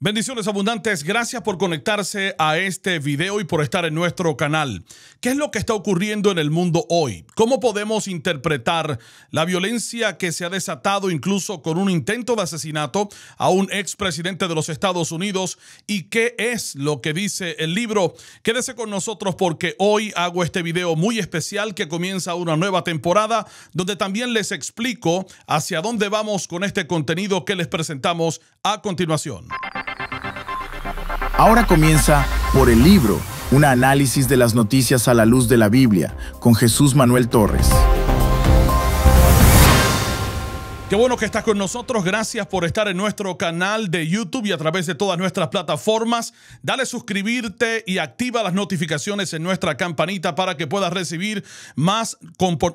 Bendiciones abundantes, gracias por conectarse a este video y por estar en nuestro canal. ¿Qué es lo que está ocurriendo en el mundo hoy? ¿Cómo podemos interpretar la violencia que se ha desatado incluso con un intento de asesinato a un expresidente de los Estados Unidos? ¿Y qué es lo que dice el libro? Quédese con nosotros porque hoy hago este video muy especial que comienza una nueva temporada donde también les explico hacia dónde vamos con este contenido que les presentamos a continuación. Ahora comienza por el libro, un análisis de las noticias a la luz de la Biblia, con Jesús Manuel Torres. Qué bueno que estás con nosotros. Gracias por estar en nuestro canal de YouTube y a través de todas nuestras plataformas. Dale suscribirte y activa las notificaciones en nuestra campanita para que puedas recibir más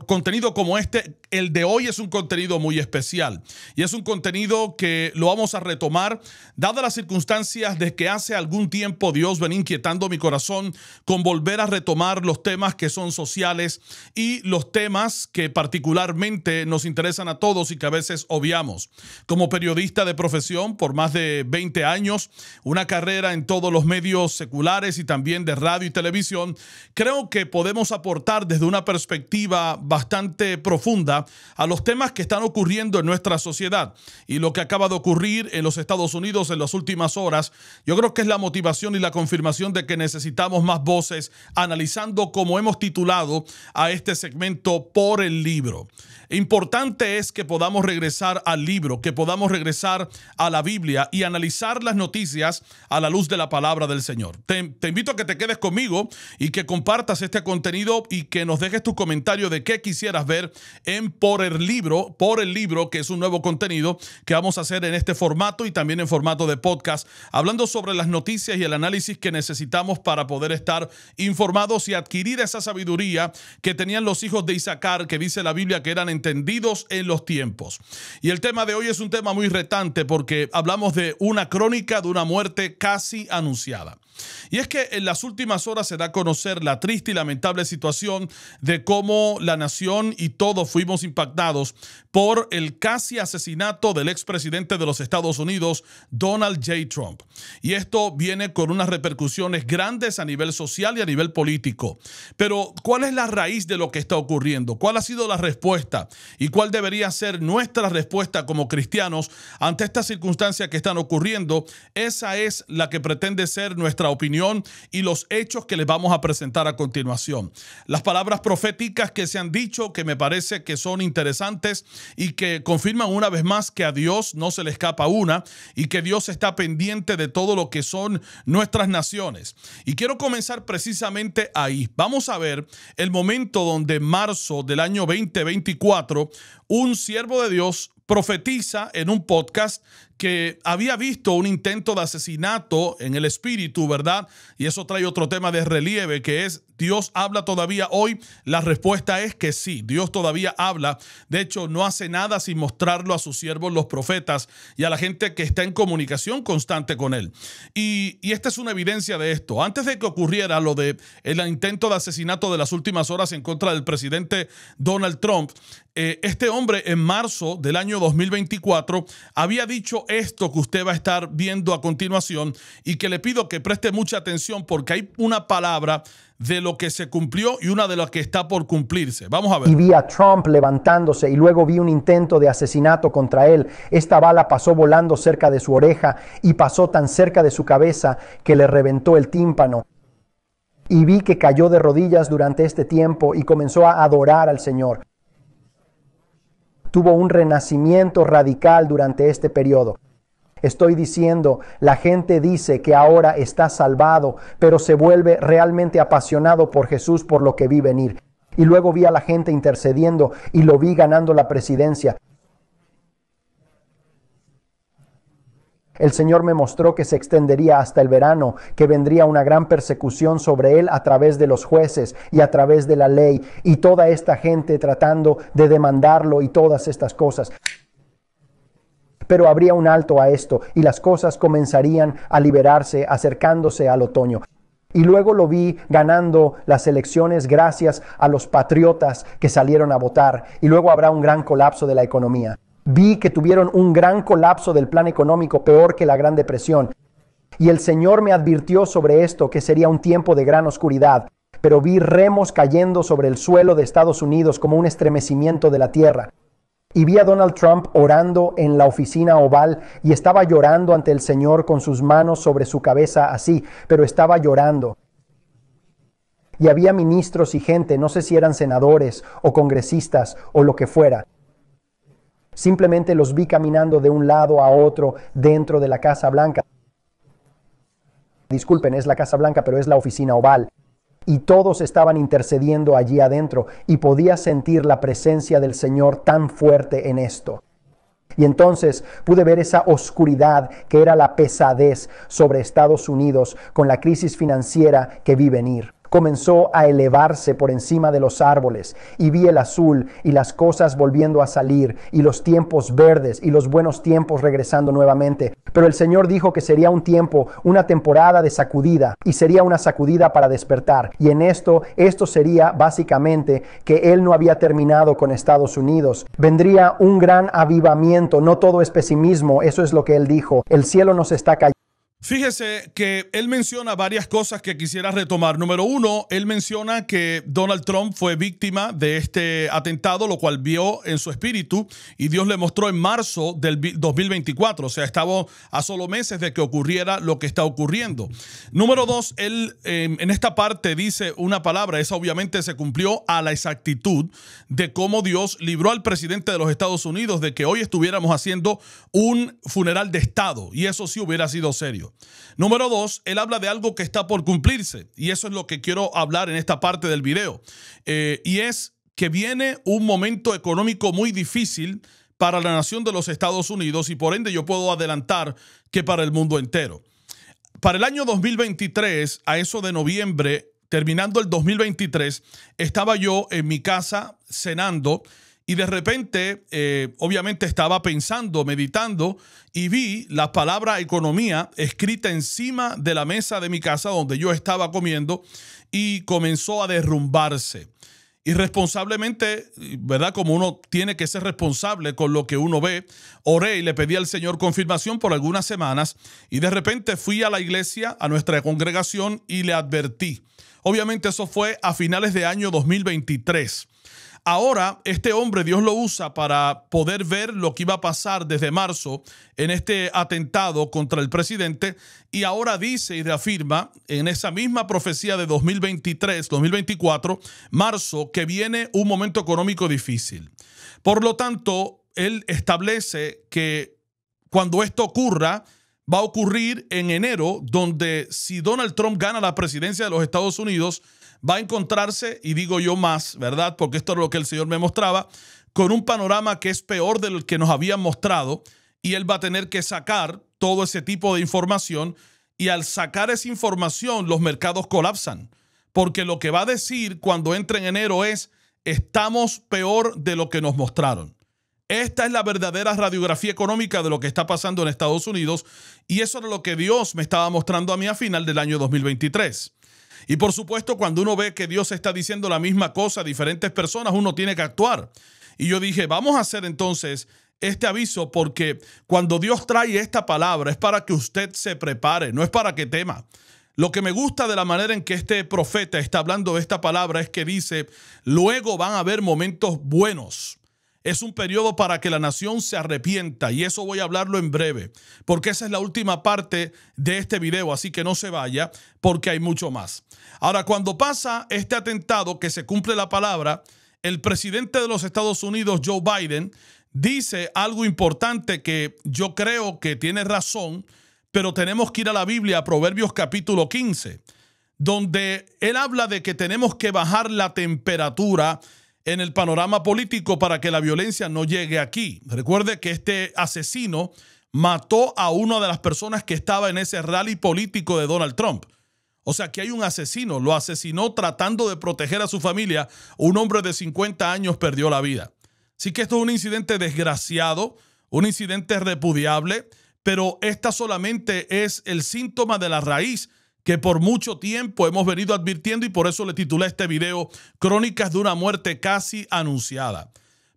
contenido como este. El de hoy es un contenido muy especial y es un contenido que lo vamos a retomar dadas las circunstancias de que hace algún tiempo Dios ven inquietando mi corazón con volver a retomar los temas que son sociales y los temas que particularmente nos interesan a todos y que a veces obviamos. Como periodista de profesión por más de 20 años, una carrera en todos los medios seculares y también de radio y televisión, creo que podemos aportar desde una perspectiva bastante profunda a los temas que están ocurriendo en nuestra sociedad y lo que acaba de ocurrir en los Estados Unidos en las últimas horas. Yo creo que es la motivación y la confirmación de que necesitamos más voces analizando como hemos titulado a este segmento por el libro. Importante es que podamos regresar al libro, que podamos regresar a la Biblia y analizar las noticias a la luz de la palabra del Señor. Te, invito a que te quedes conmigo y que compartas este contenido y que nos dejes tu comentario de qué quisieras ver en Por el Libro, Por el Libro, que es un nuevo contenido que vamos a hacer en este formato y también en formato de podcast, hablando sobre las noticias y el análisis que necesitamos para poder estar informados y adquirir esa sabiduría que tenían los hijos de Isaacar, que dice la Biblia que eran entendidos en los tiempos. Y el tema de hoy es un tema muy retante porque hablamos de una crónica de una muerte casi anunciada. Y es que en las últimas horas se da a conocer la triste y lamentable situación de cómo la nación y todos fuimos impactados por el casi asesinato del expresidente de los Estados Unidos, Donald J. Trump. Y esto viene con unas repercusiones grandes a nivel social y a nivel político. Pero, ¿cuál es la raíz de lo que está ocurriendo? ¿Cuál ha sido la respuesta? ¿Y cuál debería ser nuestra respuesta como cristianos ante estas circunstancias que están ocurriendo? Esa es la que pretende ser nuestra opinión y los hechos que les vamos a presentar a continuación. Las palabras proféticas que se han dicho, que me parece que son interesantes, y que confirman una vez más que a Dios no se le escapa una y que Dios está pendiente de todo lo que son nuestras naciones. Y quiero comenzar precisamente ahí. Vamos a ver el momento donde en marzo del año 2024 un siervo de Dios profetiza en un podcast que había visto un intento de asesinato en el espíritu, ¿verdad? Y eso trae otro tema de relieve que es Dios habla todavía hoy? La respuesta es que sí, Dios todavía habla. De hecho, no hace nada sin mostrarlo a sus siervos, los profetas, y a la gente que está en comunicación constante con él. Y, esta es una evidencia de esto. Antes de que ocurriera lo de el intento de asesinato de las últimas horas en contra del presidente Donald Trump, eh, este hombre en marzo del año 2024 había dicho esto que usted va a estar viendo a continuación y que le pido que preste mucha atención porque hay una palabra de lo que se cumplió y una de las que está por cumplirse. Vamos a ver. Y vi a Trump levantándose y luego vi un intento de asesinato contra él. Esta bala pasó volando cerca de su oreja y pasó tan cerca de su cabeza que le reventó el tímpano. Y vi que cayó de rodillas durante este tiempo y comenzó a adorar al Señor tuvo un renacimiento radical durante este periodo. Estoy diciendo, la gente dice que ahora está salvado, pero se vuelve realmente apasionado por Jesús por lo que vi venir. Y luego vi a la gente intercediendo y lo vi ganando la presidencia. El Señor me mostró que se extendería hasta el verano, que vendría una gran persecución sobre él a través de los jueces y a través de la ley y toda esta gente tratando de demandarlo y todas estas cosas. Pero habría un alto a esto y las cosas comenzarían a liberarse acercándose al otoño. Y luego lo vi ganando las elecciones gracias a los patriotas que salieron a votar y luego habrá un gran colapso de la economía. Vi que tuvieron un gran colapso del plan económico, peor que la Gran Depresión. Y el Señor me advirtió sobre esto, que sería un tiempo de gran oscuridad. Pero vi remos cayendo sobre el suelo de Estados Unidos como un estremecimiento de la tierra. Y vi a Donald Trump orando en la oficina oval y estaba llorando ante el Señor con sus manos sobre su cabeza así, pero estaba llorando. Y había ministros y gente, no sé si eran senadores o congresistas o lo que fuera, Simplemente los vi caminando de un lado a otro dentro de la Casa Blanca. Disculpen, es la Casa Blanca, pero es la oficina oval. Y todos estaban intercediendo allí adentro y podía sentir la presencia del Señor tan fuerte en esto. Y entonces pude ver esa oscuridad que era la pesadez sobre Estados Unidos con la crisis financiera que vi venir comenzó a elevarse por encima de los árboles, y vi el azul y las cosas volviendo a salir, y los tiempos verdes y los buenos tiempos regresando nuevamente. Pero el Señor dijo que sería un tiempo, una temporada de sacudida, y sería una sacudida para despertar. Y en esto, esto sería básicamente que Él no había terminado con Estados Unidos. Vendría un gran avivamiento, no todo es pesimismo, eso es lo que Él dijo. El cielo nos está cayendo Fíjese que él menciona varias cosas que quisiera retomar. Número uno, él menciona que Donald Trump fue víctima de este atentado, lo cual vio en su espíritu y Dios le mostró en marzo del 2024. O sea, estaba a solo meses de que ocurriera lo que está ocurriendo. Número dos, él em, en esta parte dice una palabra, esa obviamente se cumplió a la exactitud de cómo Dios libró al presidente de los Estados Unidos de que hoy estuviéramos haciendo un funeral de Estado. Y eso sí hubiera sido serio. Número dos, él habla de algo que está por cumplirse. Y eso es lo que quiero hablar en esta parte del video. Eh, y es que viene un momento económico muy difícil para la nación de los Estados Unidos y por ende yo puedo adelantar que para el mundo entero. Para el año 2023, a eso de noviembre, terminando el 2023, estaba yo en mi casa cenando y de repente, eh, obviamente estaba pensando, meditando, y vi la palabra economía escrita encima de la mesa de mi casa donde yo estaba comiendo y comenzó a derrumbarse. Y responsablemente, ¿verdad? Como uno tiene que ser responsable con lo que uno ve, oré y le pedí al Señor confirmación por algunas semanas y de repente fui a la iglesia, a nuestra congregación y le advertí. Obviamente eso fue a finales de año 2023. Ahora, este hombre Dios lo usa para poder ver lo que iba a pasar desde marzo en este atentado contra el presidente y ahora dice y reafirma en esa misma profecía de 2023, 2024, marzo, que viene un momento económico difícil. Por lo tanto, él establece que cuando esto ocurra, va a ocurrir en enero, donde si Donald Trump gana la presidencia de los Estados Unidos, va a encontrarse, y digo yo más, ¿verdad? Porque esto es lo que el Señor me mostraba, con un panorama que es peor del que nos habían mostrado, y él va a tener que sacar todo ese tipo de información, y al sacar esa información los mercados colapsan, porque lo que va a decir cuando entre en enero es, estamos peor de lo que nos mostraron. Esta es la verdadera radiografía económica de lo que está pasando en Estados Unidos y eso era lo que Dios me estaba mostrando a mí a final del año 2023. Y por supuesto, cuando uno ve que Dios está diciendo la misma cosa a diferentes personas, uno tiene que actuar. Y yo dije, vamos a hacer entonces este aviso porque cuando Dios trae esta palabra es para que usted se prepare, no es para que tema. Lo que me gusta de la manera en que este profeta está hablando de esta palabra es que dice, luego van a haber momentos buenos. Es un periodo para que la nación se arrepienta y eso voy a hablarlo en breve, porque esa es la última parte de este video, así que no se vaya porque hay mucho más. Ahora, cuando pasa este atentado que se cumple la palabra, el presidente de los Estados Unidos, Joe Biden, dice algo importante que yo creo que tiene razón, pero tenemos que ir a la Biblia, a Proverbios capítulo 15, donde él habla de que tenemos que bajar la temperatura en el panorama político para que la violencia no llegue aquí. Recuerde que este asesino mató a una de las personas que estaba en ese rally político de Donald Trump. O sea, que hay un asesino, lo asesinó tratando de proteger a su familia. Un hombre de 50 años perdió la vida. Así que esto es un incidente desgraciado, un incidente repudiable, pero esta solamente es el síntoma de la raíz que por mucho tiempo hemos venido advirtiendo y por eso le titulé este video Crónicas de una muerte casi anunciada.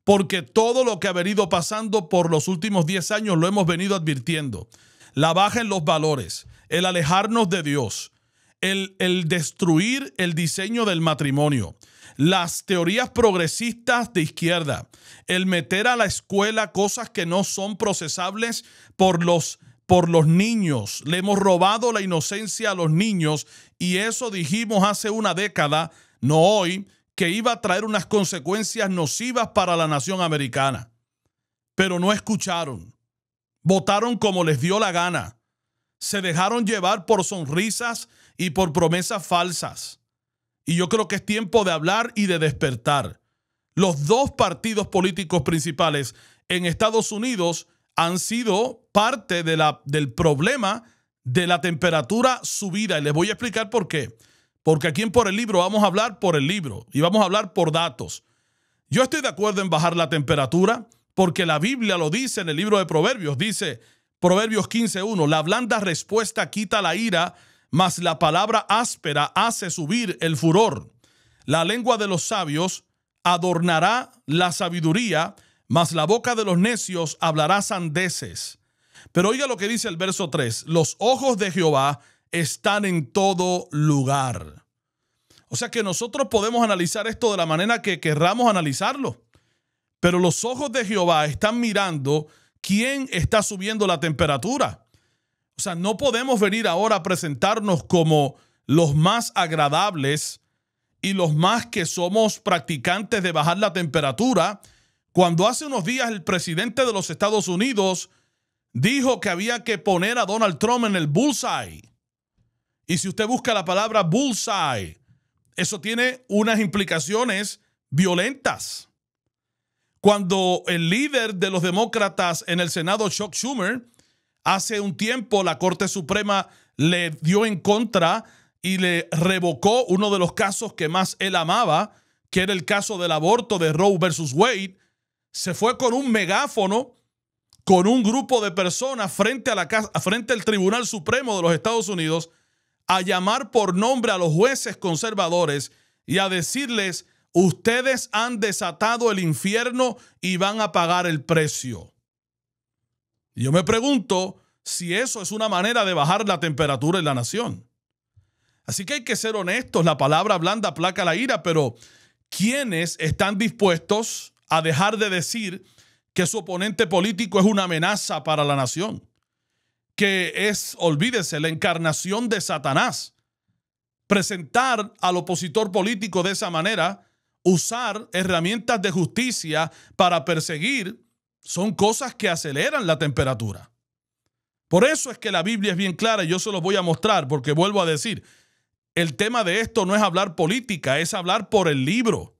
Porque todo lo que ha venido pasando por los últimos 10 años lo hemos venido advirtiendo. La baja en los valores, el alejarnos de Dios, el, el destruir el diseño del matrimonio, las teorías progresistas de izquierda, el meter a la escuela cosas que no son procesables por los por los niños, le hemos robado la inocencia a los niños y eso dijimos hace una década, no hoy, que iba a traer unas consecuencias nocivas para la nación americana. Pero no escucharon, votaron como les dio la gana, se dejaron llevar por sonrisas y por promesas falsas. Y yo creo que es tiempo de hablar y de despertar. Los dos partidos políticos principales en Estados Unidos han sido parte de la, del problema de la temperatura subida. Y les voy a explicar por qué. Porque aquí en Por el Libro vamos a hablar por el libro y vamos a hablar por datos. Yo estoy de acuerdo en bajar la temperatura porque la Biblia lo dice en el libro de Proverbios. Dice Proverbios 15.1, la blanda respuesta quita la ira, mas la palabra áspera hace subir el furor. La lengua de los sabios adornará la sabiduría, mas la boca de los necios hablará sandeces. Pero oiga lo que dice el verso 3, los ojos de Jehová están en todo lugar. O sea que nosotros podemos analizar esto de la manera que querramos analizarlo, pero los ojos de Jehová están mirando quién está subiendo la temperatura. O sea, no podemos venir ahora a presentarnos como los más agradables y los más que somos practicantes de bajar la temperatura, cuando hace unos días el presidente de los Estados Unidos dijo que había que poner a Donald Trump en el bullseye. Y si usted busca la palabra bullseye, eso tiene unas implicaciones violentas. Cuando el líder de los demócratas en el Senado, Chuck Schumer, hace un tiempo la Corte Suprema le dio en contra y le revocó uno de los casos que más él amaba, que era el caso del aborto de Roe versus Wade, se fue con un megáfono, con un grupo de personas frente, a la casa, frente al Tribunal Supremo de los Estados Unidos a llamar por nombre a los jueces conservadores y a decirles, ustedes han desatado el infierno y van a pagar el precio. Yo me pregunto si eso es una manera de bajar la temperatura en la nación. Así que hay que ser honestos, la palabra blanda placa la ira, pero ¿quiénes están dispuestos a dejar de decir que su oponente político es una amenaza para la nación, que es, olvídese, la encarnación de Satanás. Presentar al opositor político de esa manera, usar herramientas de justicia para perseguir, son cosas que aceleran la temperatura. Por eso es que la Biblia es bien clara y yo se los voy a mostrar porque vuelvo a decir, el tema de esto no es hablar política, es hablar por el libro.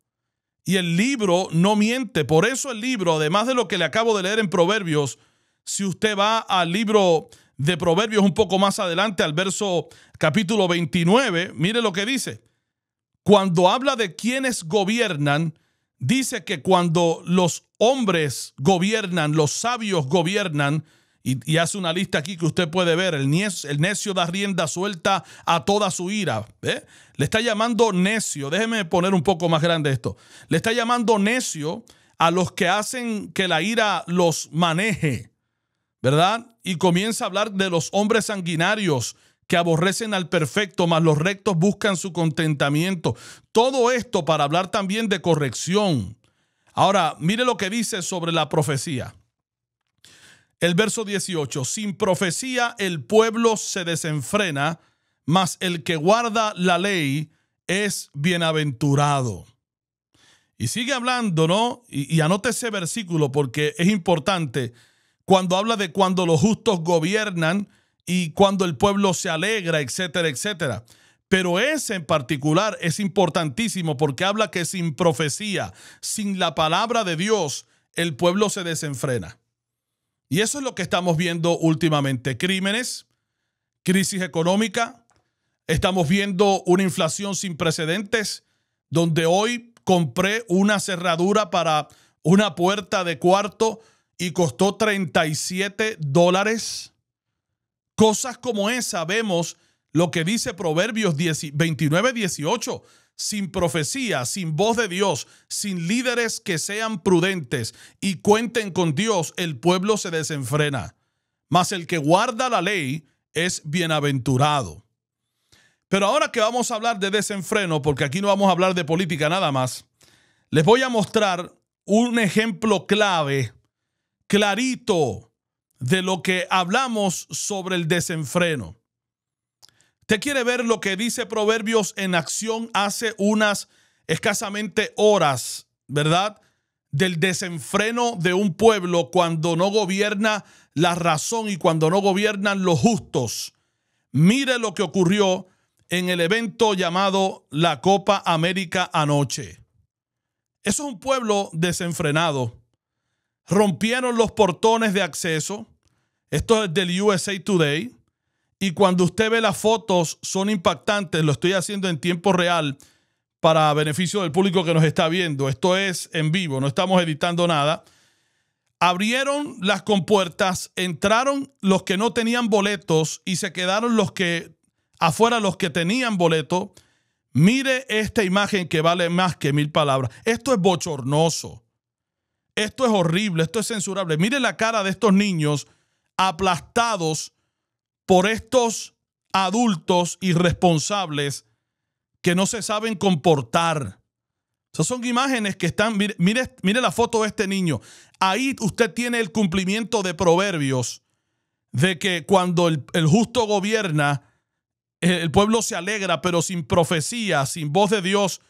Y el libro no miente. Por eso el libro, además de lo que le acabo de leer en Proverbios, si usted va al libro de Proverbios un poco más adelante, al verso capítulo 29, mire lo que dice. Cuando habla de quienes gobiernan, dice que cuando los hombres gobiernan, los sabios gobiernan, y, hace una lista aquí que usted puede ver. El necio, da rienda suelta a toda su ira. Le está llamando necio. Déjeme poner un poco más grande esto. Le está llamando necio a los que hacen que la ira los maneje. ¿Verdad? Y comienza a hablar de los hombres sanguinarios que aborrecen al perfecto, más los rectos buscan su contentamiento. Todo esto para hablar también de corrección. Ahora, mire lo que dice sobre la profecía. El verso 18, sin profecía el pueblo se desenfrena, mas el que guarda la ley es bienaventurado. Y sigue hablando, ¿no? Y, y anote ese versículo porque es importante. Cuando habla de cuando los justos gobiernan y cuando el pueblo se alegra, etcétera, etcétera. Pero ese en particular es importantísimo porque habla que sin profecía, sin la palabra de Dios, el pueblo se desenfrena. Y eso es lo que estamos viendo últimamente. Crímenes, crisis económica, estamos viendo una inflación sin precedentes, donde hoy compré una cerradura para una puerta de cuarto y costó 37 dólares. Cosas como esa vemos lo que dice Proverbios 29.18. 29, 18 sin profecía, sin voz de Dios, sin líderes que sean prudentes y cuenten con Dios, el pueblo se desenfrena. Mas el que guarda la ley es bienaventurado. Pero ahora que vamos a hablar de desenfreno, porque aquí no vamos a hablar de política nada más, les voy a mostrar un ejemplo clave, clarito, de lo que hablamos sobre el desenfreno. Te quiere ver lo que dice Proverbios en acción hace unas escasamente horas, verdad? Del desenfreno de un pueblo cuando no gobierna la razón y cuando no gobiernan los justos. Mire lo que ocurrió en el evento llamado la Copa América anoche. Eso es un pueblo desenfrenado. Rompieron los portones de acceso. Esto es del USA Today. Y cuando usted ve las fotos, son impactantes. Lo estoy haciendo en tiempo real para beneficio del público que nos está viendo. Esto es en vivo, no estamos editando nada. Abrieron las compuertas, entraron los que no tenían boletos y se quedaron los que afuera, los que tenían boleto. Mire esta imagen que vale más que mil palabras. Esto es bochornoso. Esto es horrible, esto es censurable. Mire la cara de estos niños aplastados por estos adultos irresponsables que no se saben comportar. Esas son imágenes que están, mire, la foto de este niño. Ahí usted tiene el cumplimiento de proverbios de que cuando el justo gobierna, el pueblo se alegra, pero sin profecía, sin voz de Dios,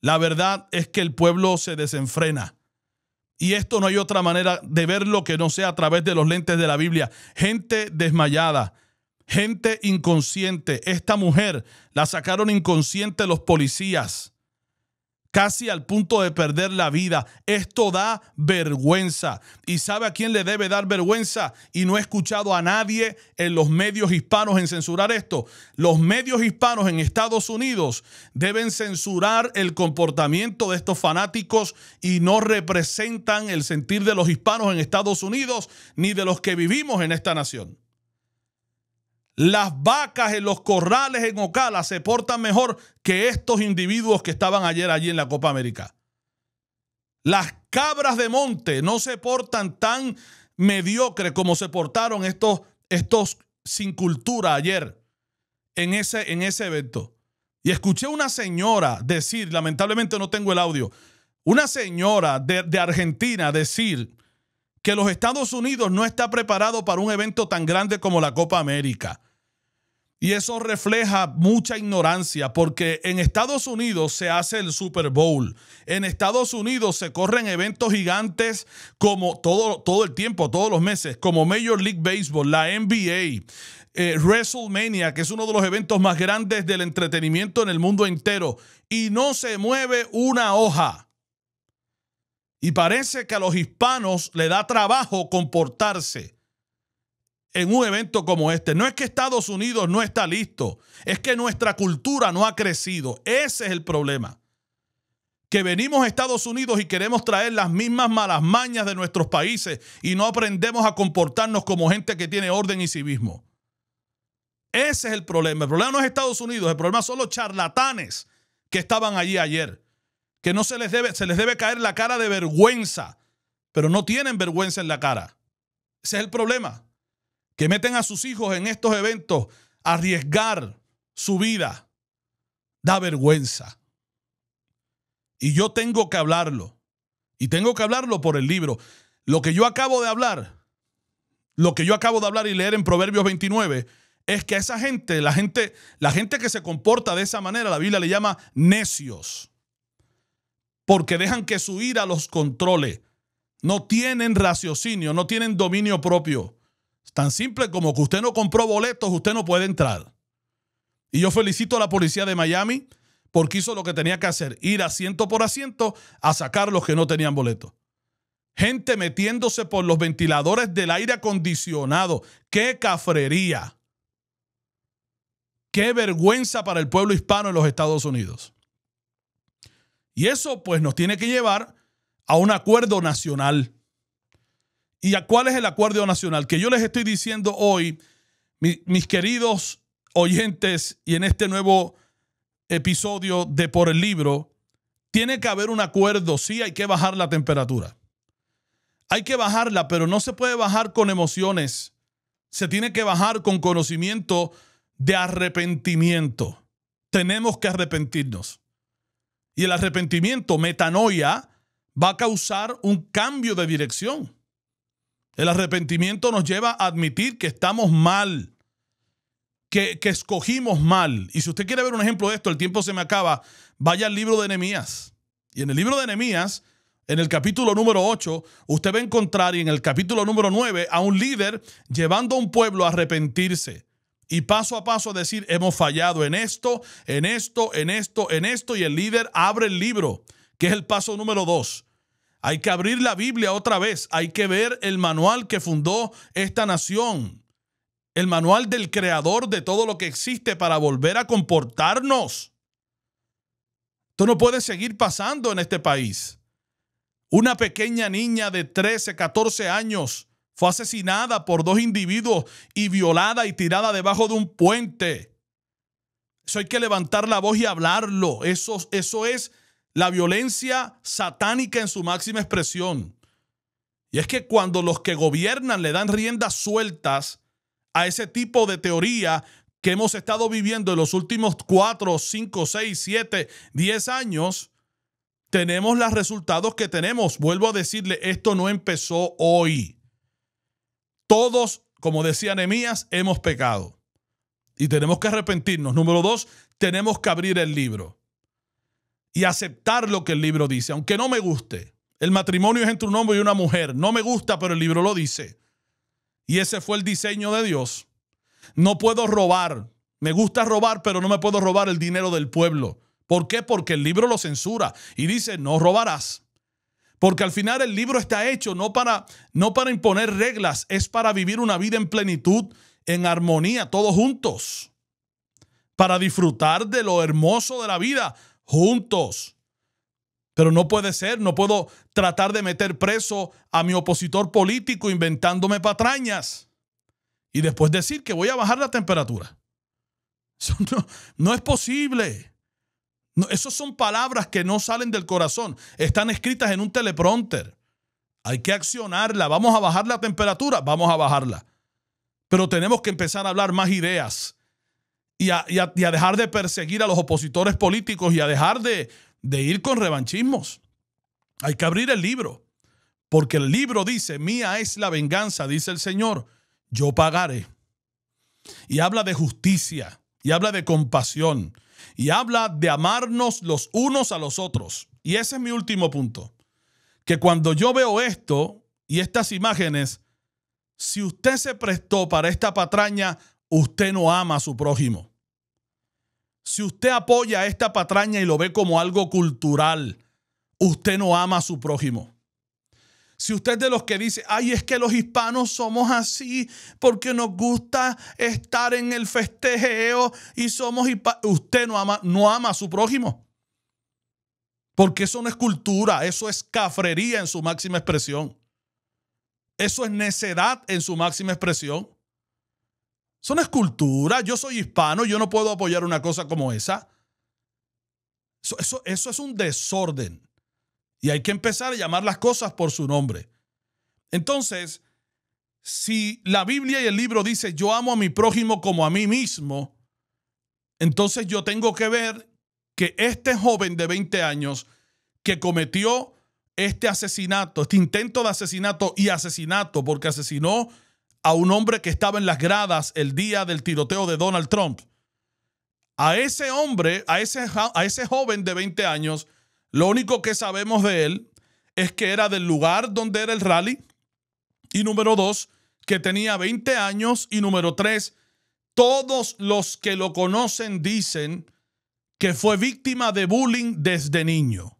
la verdad es que el pueblo se desenfrena. Y esto no hay otra manera de verlo que no sea a través de los lentes de la Biblia. Gente desmayada, gente inconsciente. Esta mujer la sacaron inconsciente los policías, casi al punto de perder la vida. Esto da vergüenza. ¿Y sabe a quién le debe dar vergüenza? Y no he escuchado a nadie en los medios hispanos en censurar esto. Los medios hispanos en Estados Unidos deben censurar el comportamiento de estos fanáticos y no representan el sentir de los hispanos en Estados Unidos ni de los que vivimos en esta nación. Las vacas en los corrales en Ocala se portan mejor que estos individuos que estaban ayer allí en la Copa América. Las cabras de monte no se portan tan mediocre como se portaron estos, estos sin cultura ayer en ese, en ese evento. Y escuché una señora decir, lamentablemente no tengo el audio, una señora de, de, Argentina decir que los Estados Unidos no está preparado para un evento tan grande como la Copa América. Y eso refleja mucha ignorancia porque en Estados Unidos se hace el Super Bowl. En Estados Unidos se corren eventos gigantes como todo, todo el tiempo, todos los meses, como Major League Baseball, la NBA, eh, WrestleMania, que es uno de los eventos más grandes del entretenimiento en el mundo entero. Y no se mueve una hoja. Y parece que a los hispanos le da trabajo comportarse en un evento como este. No es que Estados Unidos no está listo, es que nuestra cultura no ha crecido. Ese es el problema. Que venimos a Estados Unidos y queremos traer las mismas malas mañas de nuestros países y no aprendemos a comportarnos como gente que tiene orden y civismo. Ese es el problema. El problema no es Estados Unidos, el problema son los charlatanes que estaban allí ayer. Que no se les debe, se les debe caer la cara de vergüenza, pero no tienen vergüenza en la cara. Ese es el problema que meten a sus hijos en estos eventos a arriesgar su vida, da vergüenza. Y yo tengo que hablarlo. Y tengo que hablarlo por el libro. Lo que yo acabo de hablar, lo que yo acabo de hablar y leer en Proverbios 29, es que a esa gente, la gente, la gente que se comporta de esa manera, la Biblia le llama necios. Porque dejan que su ira los controle. No tienen raciocinio, no tienen dominio propio. Tan simple como que usted no compró boletos, usted no puede entrar. Y yo felicito a la policía de Miami porque hizo lo que tenía que hacer, ir asiento por asiento a sacar los que no tenían boletos. Gente metiéndose por los ventiladores del aire acondicionado. ¡Qué cafrería! ¡Qué vergüenza para el pueblo hispano en los Estados Unidos! Y eso pues nos tiene que llevar a un acuerdo nacional ¿Y a cuál es el acuerdo nacional? Que yo les estoy diciendo hoy, mis queridos oyentes, y en este nuevo episodio de Por el Libro, tiene que haber un acuerdo, sí hay que bajar la temperatura. Hay que bajarla, pero no se puede bajar con emociones. Se tiene que bajar con conocimiento de arrepentimiento. Tenemos que arrepentirnos. Y el arrepentimiento, metanoia, va a causar un cambio de dirección. El arrepentimiento nos lleva a admitir que estamos mal, que, escogimos mal. Y si usted quiere ver un ejemplo de esto, el tiempo se me acaba, vaya al libro de Nehemías. Y en el libro de Nehemías, en el capítulo número 8, usted va a encontrar, y en el capítulo número 9, a un líder llevando a un pueblo a arrepentirse. Y paso a paso a decir, hemos fallado en esto, en esto, en esto, en esto. Y el líder abre el libro, que es el paso número 2. Hay que abrir la Biblia otra vez. Hay que ver el manual que fundó esta nación. El manual del creador de todo lo que existe para volver a comportarnos. Esto no puede seguir pasando en este país. Una pequeña niña de 13, 14 años fue asesinada por dos individuos y violada y tirada debajo de un puente. Eso hay que levantar la voz y hablarlo. Eso, eso es la violencia satánica en su máxima expresión. Y es que cuando los que gobiernan le dan riendas sueltas a ese tipo de teoría que hemos estado viviendo en los últimos cuatro, cinco, seis, siete, diez años, tenemos los resultados que tenemos. Vuelvo a decirle, esto no empezó hoy. Todos, como decía Nehemías, hemos pecado. Y tenemos que arrepentirnos. Número dos, tenemos que abrir el libro y aceptar lo que el libro dice, aunque no me guste. El matrimonio es entre un hombre y una mujer. No me gusta, pero el libro lo dice. Y ese fue el diseño de Dios. No puedo robar. Me gusta robar, pero no me puedo robar el dinero del pueblo. ¿Por qué? Porque el libro lo censura y dice, no robarás. Porque al final el libro está hecho no para, no para imponer reglas, es para vivir una vida en plenitud, en armonía, todos juntos. Para disfrutar de lo hermoso de la vida, juntos. Pero no puede ser, no puedo tratar de meter preso a mi opositor político inventándome patrañas y después decir que voy a bajar la temperatura. no, es posible. esas son palabras que no salen del corazón, están escritas en un teleprompter. Hay que accionarla. Vamos a bajar la temperatura, vamos a bajarla. Pero tenemos que empezar a hablar más ideas y a, dejar de perseguir a los opositores políticos y a dejar de, de ir con revanchismos. Hay que abrir el libro, porque el libro dice, mía es la venganza, dice el Señor, yo pagaré. Y habla de justicia, y habla de compasión, y habla de amarnos los unos a los otros. Y ese es mi último punto, que cuando yo veo esto y estas imágenes, si usted se prestó para esta patraña, usted no ama a su prójimo. Si usted apoya esta patraña y lo ve como algo cultural, usted no ama a su prójimo. Si usted de los que dice, ay, es que los hispanos somos así porque nos gusta estar en el festejeo y somos hispanos, usted no ama, no ama a su prójimo. Porque eso no es cultura, eso es cafrería en su máxima expresión. Eso es necedad en su máxima expresión. Eso no es Yo soy hispano, yo no puedo apoyar una cosa como esa. Eso, eso, es un desorden. Y hay que empezar a llamar las cosas por su nombre. Entonces, si la Biblia y el libro dice yo amo a mi prójimo como a mí mismo, entonces yo tengo que ver que este joven de 20 años que cometió este asesinato, este intento de asesinato y asesinato, porque asesinó a un hombre que estaba en las gradas el día del tiroteo de Donald Trump. A ese hombre, a ese, a ese joven de 20 años, lo único que sabemos de él es que era del lugar donde era el rally. Y número dos, que tenía 20 años. Y número tres, todos los que lo conocen dicen que fue víctima de bullying desde niño.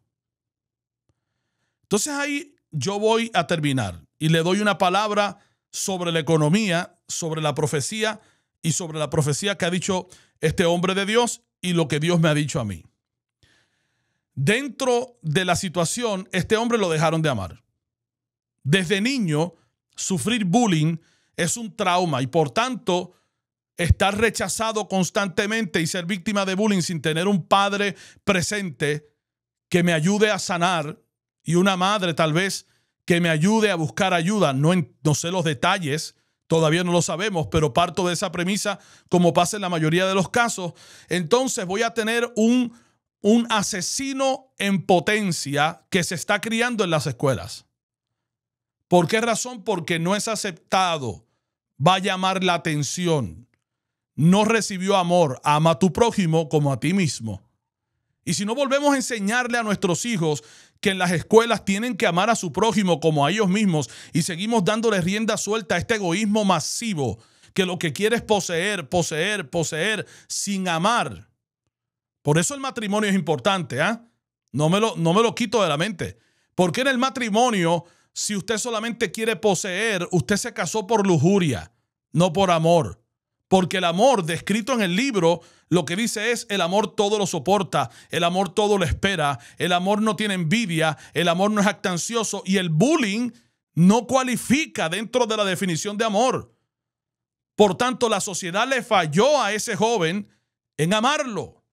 Entonces ahí yo voy a terminar y le doy una palabra sobre la economía, sobre la profecía y sobre la profecía que ha dicho este hombre de Dios y lo que Dios me ha dicho a mí. Dentro de la situación, este hombre lo dejaron de amar. Desde niño, sufrir bullying es un trauma y por tanto estar rechazado constantemente y ser víctima de bullying sin tener un padre presente que me ayude a sanar y una madre tal vez que me ayude a buscar ayuda. No, no sé los detalles, todavía no lo sabemos, pero parto de esa premisa, como pasa en la mayoría de los casos. Entonces voy a tener un, un asesino en potencia que se está criando en las escuelas. ¿Por qué razón? Porque no es aceptado, va a llamar la atención, no recibió amor, ama a tu prójimo como a ti mismo. Y si no volvemos a enseñarle a nuestros hijos que en las escuelas tienen que amar a su prójimo como a ellos mismos y seguimos dándoles rienda suelta a este egoísmo masivo que lo que quiere es poseer, poseer, poseer sin amar. Por eso el matrimonio es importante, ¿ah? No, no me lo quito de la mente. Porque en el matrimonio, si usted solamente quiere poseer, usted se casó por lujuria, no por amor. Porque el amor descrito en el libro lo que dice es el amor todo lo soporta, el amor todo lo espera, el amor no tiene envidia, el amor no es actancioso y el bullying no cualifica dentro de la definición de amor. Por tanto, la sociedad le falló a ese joven en amarlo.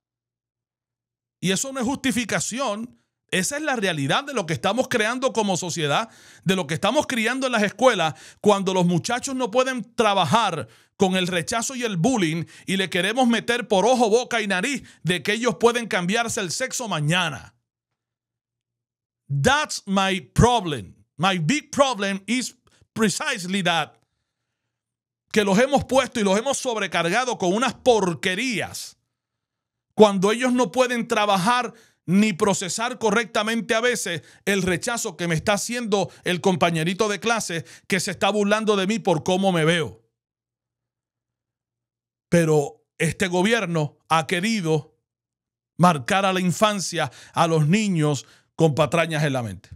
Y eso no es justificación esa es la realidad de lo que estamos creando como sociedad, de lo que estamos criando en las escuelas, cuando los muchachos no pueden trabajar con el rechazo y el bullying y le queremos meter por ojo, boca y nariz de que ellos pueden cambiarse el sexo mañana. That's my problem. My big problem is precisely that. Que los hemos puesto y los hemos sobrecargado con unas porquerías cuando ellos no pueden trabajar ni procesar correctamente a veces el rechazo que me está haciendo el compañerito de clase que se está burlando de mí por cómo me veo. Pero este gobierno ha querido marcar a la infancia, a los niños con patrañas en la mente.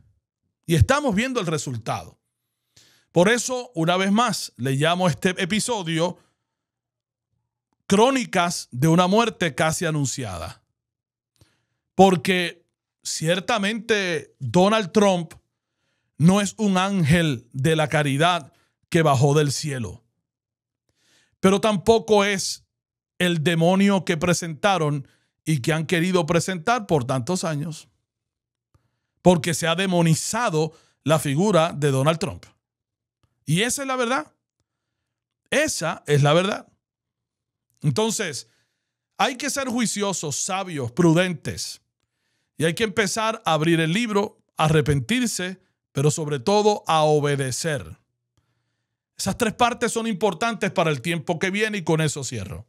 Y estamos viendo el resultado. Por eso, una vez más, le llamo este episodio Crónicas de una muerte casi anunciada porque ciertamente Donald Trump no es un ángel de la caridad que bajó del cielo, pero tampoco es el demonio que presentaron y que han querido presentar por tantos años, porque se ha demonizado la figura de Donald Trump. Y esa es la verdad. Esa es la verdad. Entonces, hay que ser juiciosos, sabios, prudentes y hay que empezar a abrir el libro, a arrepentirse, pero sobre todo a obedecer. Esas tres partes son importantes para el tiempo que viene y con eso cierro.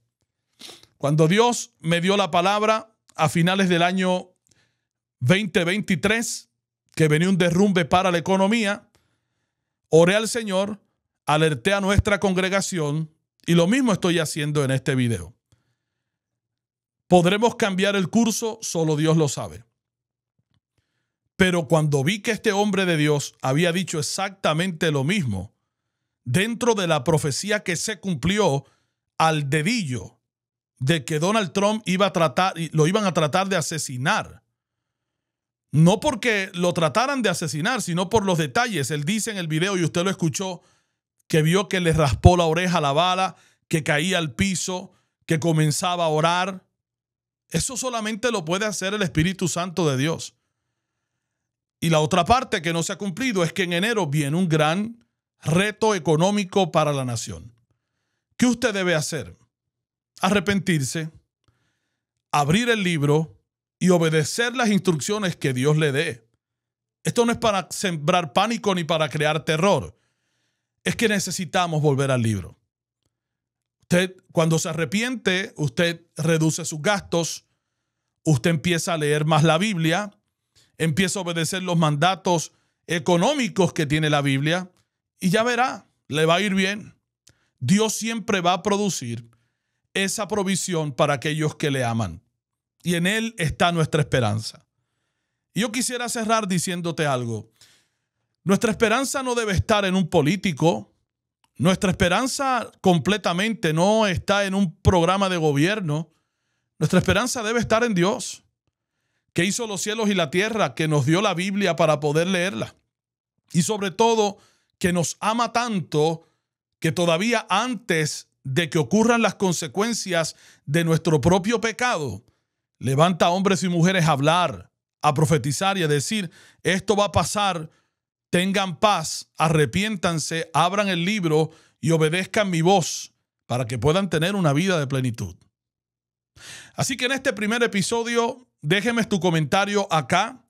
Cuando Dios me dio la palabra a finales del año 2023, que venía un derrumbe para la economía, oré al Señor, alerté a nuestra congregación y lo mismo estoy haciendo en este video. ¿Podremos cambiar el curso? Solo Dios lo sabe. Pero cuando vi que este hombre de Dios había dicho exactamente lo mismo, dentro de la profecía que se cumplió al dedillo de que Donald Trump iba a tratar, lo iban a tratar de asesinar. No porque lo trataran de asesinar, sino por los detalles. Él dice en el video, y usted lo escuchó, que vio que le raspó la oreja a la bala, que caía al piso, que comenzaba a orar. Eso solamente lo puede hacer el Espíritu Santo de Dios. Y la otra parte que no se ha cumplido es que en enero viene un gran reto económico para la nación. ¿Qué usted debe hacer? Arrepentirse, abrir el libro y obedecer las instrucciones que Dios le dé. Esto no es para sembrar pánico ni para crear terror. Es que necesitamos volver al libro. Usted, cuando se arrepiente, usted reduce sus gastos, usted empieza a leer más la Biblia, empieza a obedecer los mandatos económicos que tiene la Biblia y ya verá, le va a ir bien. Dios siempre va a producir esa provisión para aquellos que le aman. Y en Él está nuestra esperanza. yo quisiera cerrar diciéndote algo. Nuestra esperanza no debe estar en un político. Nuestra esperanza completamente no está en un programa de gobierno. Nuestra esperanza debe estar en Dios que hizo los cielos y la tierra, que nos dio la Biblia para poder leerla. Y sobre todo, que nos ama tanto que todavía antes de que ocurran las consecuencias de nuestro propio pecado, levanta a hombres y mujeres a hablar, a profetizar y a decir, esto va a pasar, tengan paz, arrepiéntanse, abran el libro y obedezcan mi voz para que puedan tener una vida de plenitud. Así que en este primer episodio, déjeme tu comentario acá.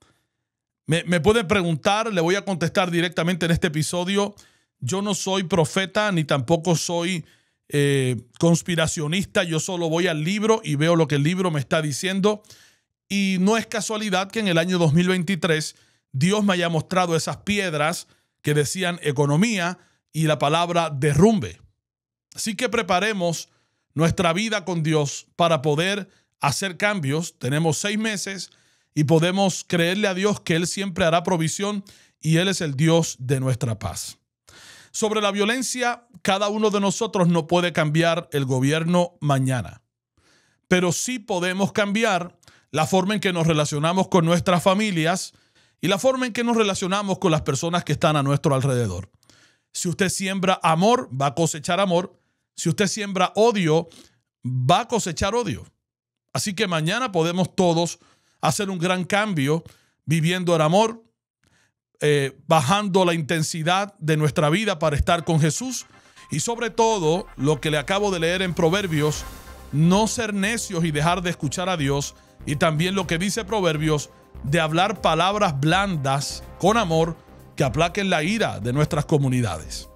Me, me puede preguntar, le voy a contestar directamente en este episodio. Yo no soy profeta ni tampoco soy eh, conspiracionista, yo solo voy al libro y veo lo que el libro me está diciendo. Y no es casualidad que en el año 2023 Dios me haya mostrado esas piedras que decían economía y la palabra derrumbe. Así que preparemos nuestra vida con Dios para poder hacer cambios. Tenemos seis meses y podemos creerle a Dios que Él siempre hará provisión y Él es el Dios de nuestra paz. Sobre la violencia, cada uno de nosotros no puede cambiar el gobierno mañana, pero sí podemos cambiar la forma en que nos relacionamos con nuestras familias y la forma en que nos relacionamos con las personas que están a nuestro alrededor. Si usted siembra amor, va a cosechar amor. Si usted siembra odio, va a cosechar odio. Así que mañana podemos todos hacer un gran cambio viviendo el amor, eh, bajando la intensidad de nuestra vida para estar con Jesús y sobre todo lo que le acabo de leer en Proverbios, no ser necios y dejar de escuchar a Dios y también lo que dice Proverbios de hablar palabras blandas con amor que aplaquen la ira de nuestras comunidades.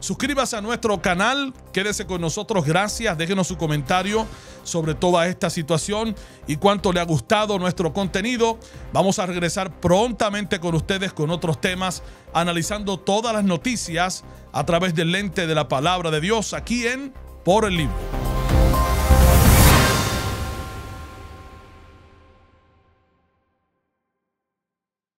Suscríbase a nuestro canal, quédese con nosotros, gracias, déjenos su comentario sobre toda esta situación y cuánto le ha gustado nuestro contenido. Vamos a regresar prontamente con ustedes con otros temas, analizando todas las noticias a través del lente de la palabra de Dios aquí en Por el Libro.